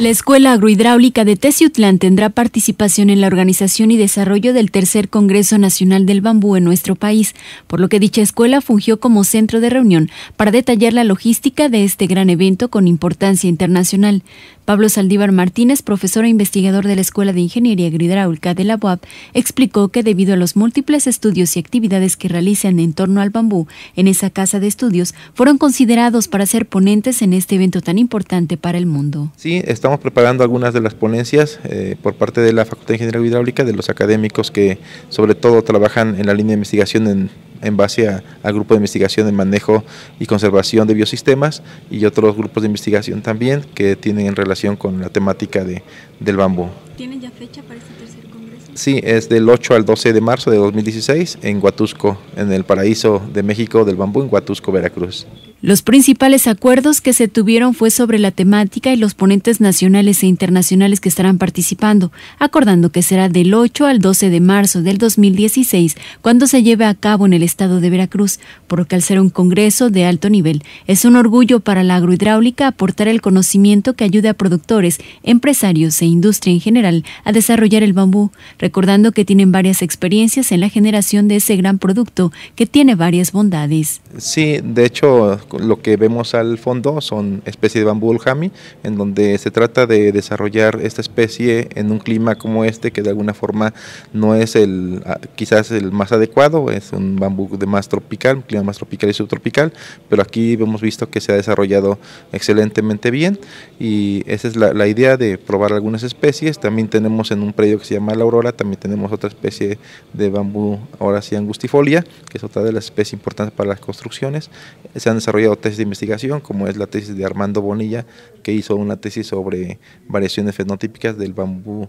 La Escuela Agrohidráulica de Teciutlán tendrá participación en la organización y desarrollo del tercer Congreso Nacional del Bambú en nuestro país, por lo que dicha escuela fungió como centro de reunión para detallar la logística de este gran evento con importancia internacional. Pablo Saldívar Martínez, profesor e investigador de la Escuela de Ingeniería Hidráulica de la UAP, explicó que debido a los múltiples estudios y actividades que realizan en torno al bambú en esa casa de estudios, fueron considerados para ser ponentes en este evento tan importante para el mundo. Sí, estamos preparando algunas de las ponencias eh, por parte de la Facultad de Ingeniería Hidráulica, de los académicos que sobre todo trabajan en la línea de investigación en en base al grupo de investigación en manejo y conservación de biosistemas y otros grupos de investigación también que tienen en relación con la temática de, del bambú. ¿Tienen ya fecha para este tercer congreso? Sí, es del 8 al 12 de marzo de 2016 en Huatusco, en el paraíso de México del bambú, en Huatusco, Veracruz. Los principales acuerdos que se tuvieron fue sobre la temática y los ponentes nacionales e internacionales que estarán participando, acordando que será del 8 al 12 de marzo del 2016 cuando se lleve a cabo en el estado de Veracruz, porque al ser un congreso de alto nivel, es un orgullo para la agrohidráulica aportar el conocimiento que ayude a productores, empresarios e industria en general a desarrollar el bambú, recordando que tienen varias experiencias en la generación de ese gran producto que tiene varias bondades. Sí, de hecho, lo que vemos al fondo son especies de bambú oljami, en donde se trata de desarrollar esta especie en un clima como este, que de alguna forma no es el ah, quizás el más adecuado, es un bambú de más tropical, un clima más tropical y subtropical, pero aquí hemos visto que se ha desarrollado excelentemente bien y esa es la, la idea de probar algunas especies. También tenemos en un predio que se llama La Aurora, también tenemos otra especie de bambú, ahora sí angustifolia, que es otra de las especies importantes para las construcciones. Se han desarrollado tesis de investigación, como es la tesis de Armando Bonilla, que hizo una tesis sobre variaciones fenotípicas del bambú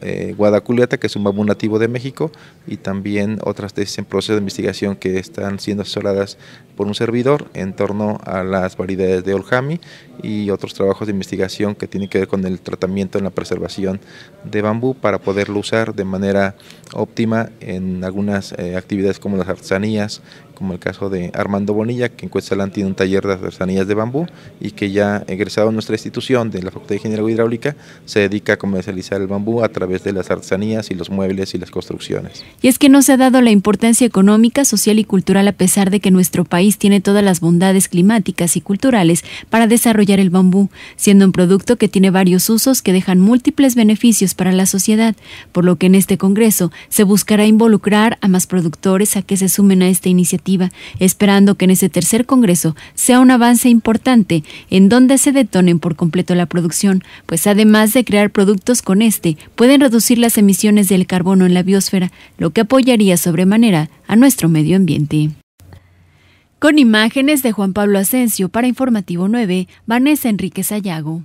eh, que es un bambú nativo de México, y también otras tesis en proceso de investigación que están siendo asesoradas por un servidor en torno a las variedades de Oljami y otros trabajos de investigación que tienen que ver con el tratamiento en la preservación de bambú para poderlo usar de manera óptima en algunas eh, actividades como las artesanías, como el caso de Armando Bonilla, que en Cuetzalan tiene un taller de artesanías de bambú y que ya egresado a nuestra institución de la Facultad de Ingeniería Hidráulica se dedica a comercializar el bambú a través través de las artesanías y los muebles y las construcciones. Y es que no se ha dado la importancia económica, social y cultural a pesar de que nuestro país tiene todas las bondades climáticas y culturales para desarrollar el bambú, siendo un producto que tiene varios usos que dejan múltiples beneficios para la sociedad, por lo que en este Congreso se buscará involucrar a más productores a que se sumen a esta iniciativa, esperando que en ese tercer Congreso sea un avance importante en donde se detonen por completo la producción, pues además de crear productos con este, pueden reducir las emisiones del carbono en la biosfera, lo que apoyaría sobremanera a nuestro medio ambiente. Con imágenes de Juan Pablo Asensio para Informativo 9, Vanessa Enrique Sayago.